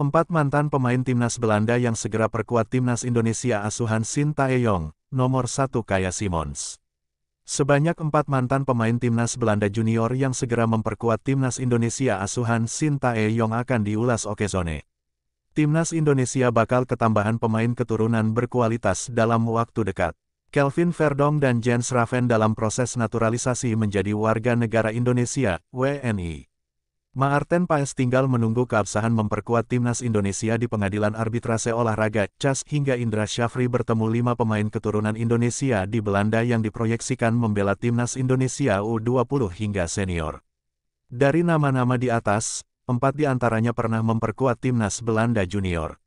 Empat mantan pemain timnas Belanda yang segera perkuat timnas Indonesia asuhan Shin Yong, nomor satu Kaya Simons. Sebanyak empat mantan pemain timnas Belanda junior yang segera memperkuat timnas Indonesia asuhan Shin Yong akan diulas Okezone. Timnas Indonesia bakal ketambahan pemain keturunan berkualitas dalam waktu dekat. Kelvin Verdong dan Jens Raven dalam proses naturalisasi menjadi warga negara Indonesia, WNI. Maarten Paes tinggal menunggu keabsahan memperkuat timnas Indonesia di pengadilan arbitrase olahraga CAS hingga Indra Syafri bertemu lima pemain keturunan Indonesia di Belanda yang diproyeksikan membela timnas Indonesia U20 hingga senior. Dari nama-nama di atas, empat di antaranya pernah memperkuat timnas Belanda junior.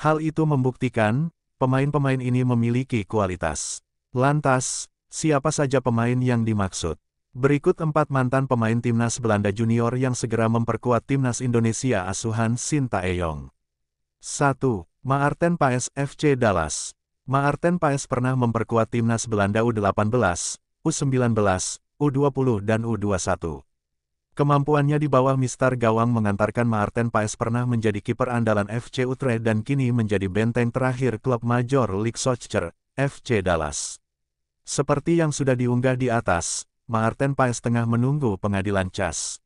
Hal itu membuktikan, pemain-pemain ini memiliki kualitas. Lantas, siapa saja pemain yang dimaksud? Berikut empat mantan pemain timnas Belanda junior yang segera memperkuat timnas Indonesia asuhan Sinta Eyong. 1. Maarten Paes FC Dallas Maarten Paes pernah memperkuat timnas Belanda U18, U19, U20 dan U21. Kemampuannya di bawah Mister Gawang mengantarkan Maarten Paes pernah menjadi kiper andalan FC Utrecht dan kini menjadi benteng terakhir klub major League Soccer, FC Dallas. Seperti yang sudah diunggah di atas, Martin Paes tengah menunggu pengadilan CAS.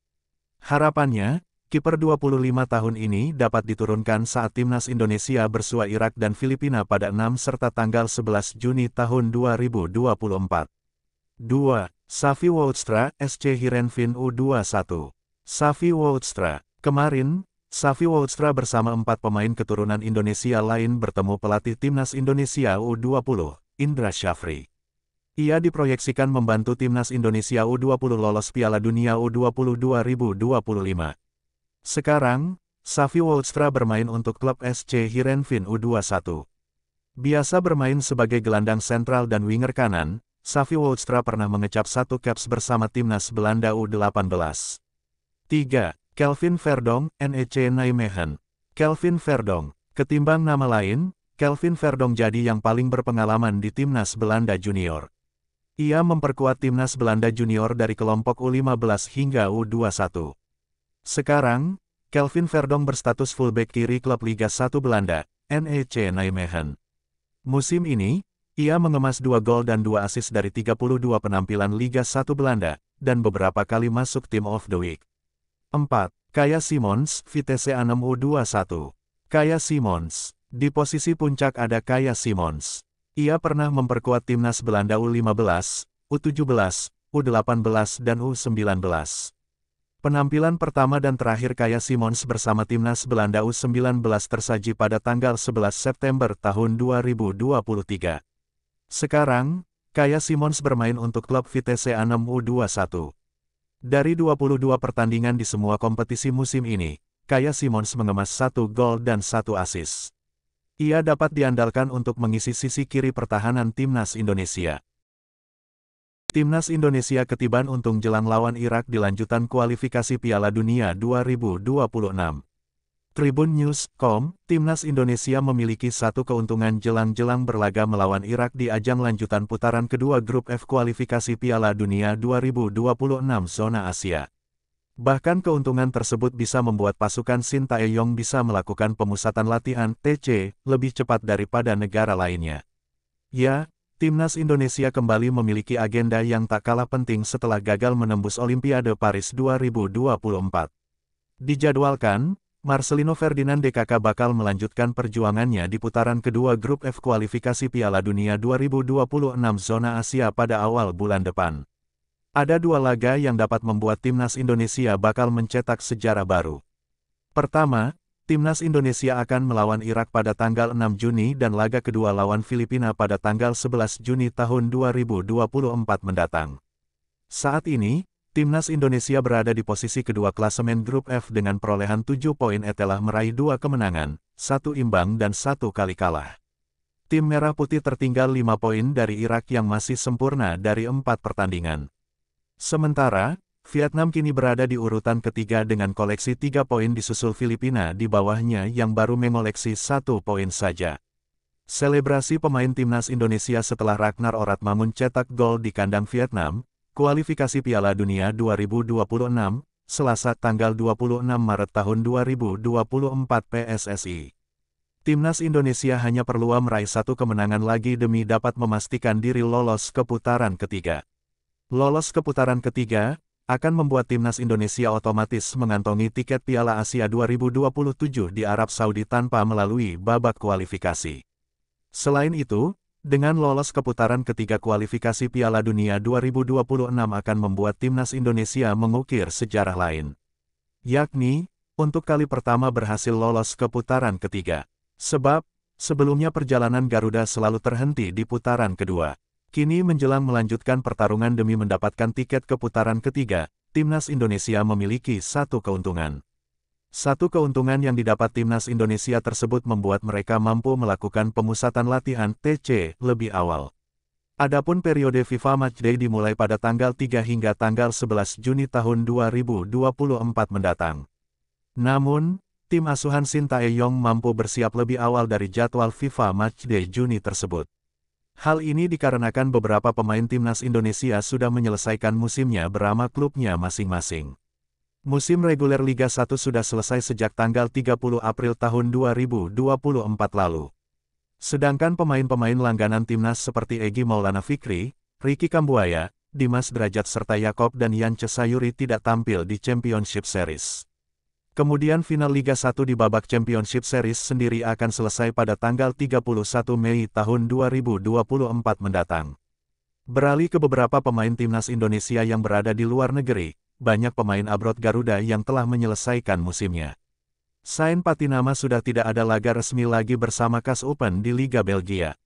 Harapannya, kiper 25 tahun ini dapat diturunkan saat timnas Indonesia bersua Irak dan Filipina pada 6 serta tanggal 11 Juni tahun 2024. 2. Safi Woutstra, SC Hirenvin U21. Safi Woutstra, kemarin, Safi Woutstra bersama empat pemain keturunan Indonesia lain bertemu pelatih timnas Indonesia U20, Indra Syafri. Ia diproyeksikan membantu timnas Indonesia U20 lolos Piala Dunia U20 2025. Sekarang, Safi Wolstra bermain untuk klub SC Hirenvin U21. Biasa bermain sebagai gelandang sentral dan winger kanan, Safi Wolstra pernah mengecap satu caps bersama timnas Belanda U18. 3. Kelvin Verdong, NEC Nijmegen. Kelvin Verdong, ketimbang nama lain, Kelvin Verdong jadi yang paling berpengalaman di timnas Belanda junior. Ia memperkuat timnas Belanda junior dari kelompok U15 hingga U21. Sekarang, Kelvin Verdong berstatus fullback kiri klub Liga 1 Belanda, NEC Nijmegen. Musim ini, ia mengemas dua gol dan dua asis dari 32 penampilan Liga 1 Belanda, dan beberapa kali masuk tim of the Week. 4. Kaya Simons, Vitesse Anem U21. Kaya Simons. Di posisi puncak ada Kaya Simons. Ia pernah memperkuat timnas Belanda U15, U17, U18 dan U19. Penampilan pertama dan terakhir Kaya Simons bersama timnas Belanda U19 tersaji pada tanggal 11 September tahun 2023. Sekarang, Kaya Simons bermain untuk klub Vitesse Anem U21. Dari 22 pertandingan di semua kompetisi musim ini, Kaya Simons mengemas satu gol dan satu assist. Ia dapat diandalkan untuk mengisi sisi kiri pertahanan timnas Indonesia. Timnas Indonesia ketiban untung jelang lawan Irak di lanjutan kualifikasi Piala Dunia 2026. Tribun News.com, Timnas Indonesia memiliki satu keuntungan jelang-jelang berlaga melawan Irak di ajang lanjutan putaran kedua grup F kualifikasi Piala Dunia 2026 zona Asia. Bahkan keuntungan tersebut bisa membuat pasukan Shin Taeyong bisa melakukan pemusatan latihan TC lebih cepat daripada negara lainnya. Ya, Timnas Indonesia kembali memiliki agenda yang tak kalah penting setelah gagal menembus Olimpiade Paris 2024. Dijadwalkan, Marcelino Ferdinand DKK bakal melanjutkan perjuangannya di putaran kedua grup F kualifikasi Piala Dunia 2026 zona Asia pada awal bulan depan. Ada dua laga yang dapat membuat timnas Indonesia bakal mencetak sejarah baru. Pertama, timnas Indonesia akan melawan Irak pada tanggal 6 Juni dan laga kedua lawan Filipina pada tanggal 11 Juni tahun 2024 mendatang. Saat ini, timnas Indonesia berada di posisi kedua klasemen grup F dengan perolehan 7 poin etelah meraih dua kemenangan, satu imbang dan satu kali kalah. Tim Merah Putih tertinggal 5 poin dari Irak yang masih sempurna dari empat pertandingan. Sementara, Vietnam kini berada di urutan ketiga dengan koleksi tiga poin disusul Filipina di bawahnya yang baru mengoleksi satu poin saja. Selebrasi pemain timnas Indonesia setelah Ragnar Orat Mamun cetak gol di kandang Vietnam, kualifikasi Piala Dunia 2026, Selasa tanggal 26 Maret tahun 2024 PSSI. Timnas Indonesia hanya perlu meraih satu kemenangan lagi demi dapat memastikan diri lolos ke putaran ketiga. Lolos ke putaran ketiga, akan membuat timnas Indonesia otomatis mengantongi tiket Piala Asia 2027 di Arab Saudi tanpa melalui babak kualifikasi. Selain itu, dengan lolos ke putaran ketiga kualifikasi Piala Dunia 2026 akan membuat timnas Indonesia mengukir sejarah lain. Yakni, untuk kali pertama berhasil lolos ke putaran ketiga. Sebab, sebelumnya perjalanan Garuda selalu terhenti di putaran kedua. Kini menjelang melanjutkan pertarungan demi mendapatkan tiket ke putaran ketiga, Timnas Indonesia memiliki satu keuntungan. Satu keuntungan yang didapat Timnas Indonesia tersebut membuat mereka mampu melakukan pemusatan latihan TC lebih awal. Adapun periode FIFA Matchday dimulai pada tanggal 3 hingga tanggal 11 Juni tahun 2024 mendatang. Namun, tim asuhan Sintayong mampu bersiap lebih awal dari jadwal FIFA Matchday Juni tersebut. Hal ini dikarenakan beberapa pemain timnas Indonesia sudah menyelesaikan musimnya berama klubnya masing-masing. Musim reguler Liga 1 sudah selesai sejak tanggal 30 April tahun 2024 lalu. Sedangkan pemain-pemain langganan timnas seperti Egi Maulana Fikri, Riki Kambuaya, Dimas Derajat serta Yakob dan Yance Sayuri tidak tampil di Championship Series. Kemudian final Liga 1 di babak Championship Series sendiri akan selesai pada tanggal 31 Mei tahun 2024 mendatang. Beralih ke beberapa pemain timnas Indonesia yang berada di luar negeri, banyak pemain abroad Garuda yang telah menyelesaikan musimnya. Sain Patinama sudah tidak ada laga resmi lagi bersama Kas Open di Liga Belgia.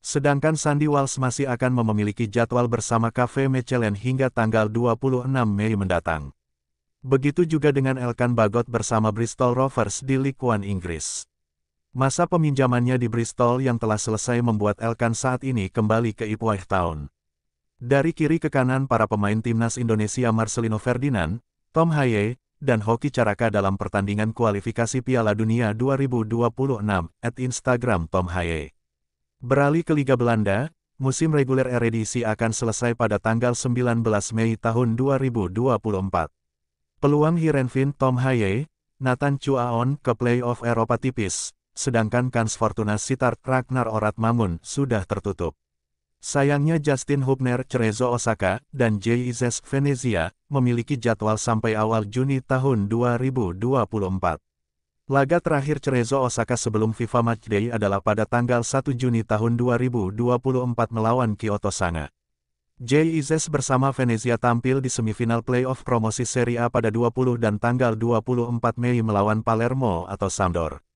Sedangkan Sandi Wals masih akan memiliki jadwal bersama Cafe Mechelen hingga tanggal 26 Mei mendatang. Begitu juga dengan Elkan Bagot bersama Bristol Rovers di League One Inggris. Masa peminjamannya di Bristol yang telah selesai membuat Elkan saat ini kembali ke Ipswich Town. Dari kiri ke kanan para pemain timnas Indonesia Marcelino Ferdinand, Tom Haye, dan Hoki Caraka dalam pertandingan kualifikasi Piala Dunia 2026 at Instagram Tom Haye. Beralih ke Liga Belanda, musim reguler Eredivisie akan selesai pada tanggal 19 Mei tahun 2024. Peluang Hirenvin Tom Haye, Nathan Chuaon ke playoff Eropa tipis, sedangkan kans Fortuna Sitar Ragnar Orat Mamun sudah tertutup. Sayangnya Justin Hubner Cerezo Osaka dan J.I.Z. Venezia memiliki jadwal sampai awal Juni tahun 2024. Laga terakhir Cerezo Osaka sebelum FIFA Matchday adalah pada tanggal 1 Juni tahun 2024 melawan Kyoto Sanga. Jay Izes bersama Venezia tampil di semifinal playoff promosi Serie A pada 20 dan tanggal 24 Mei melawan Palermo atau Sampdoria.